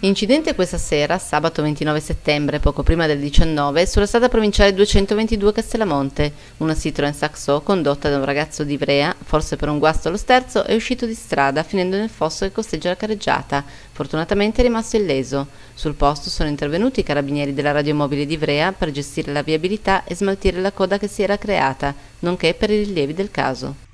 Incidente questa sera, sabato 29 settembre, poco prima del 19, sulla strada provinciale 222 Castellamonte. Una Citroen Saxo, condotta da un ragazzo di Ivrea, forse per un guasto allo sterzo, è uscito di strada finendo nel fosso che costeggia la carreggiata. Fortunatamente è rimasto illeso. Sul posto sono intervenuti i carabinieri della radiomobile di Ivrea per gestire la viabilità e smaltire la coda che si era creata, nonché per i rilievi del caso.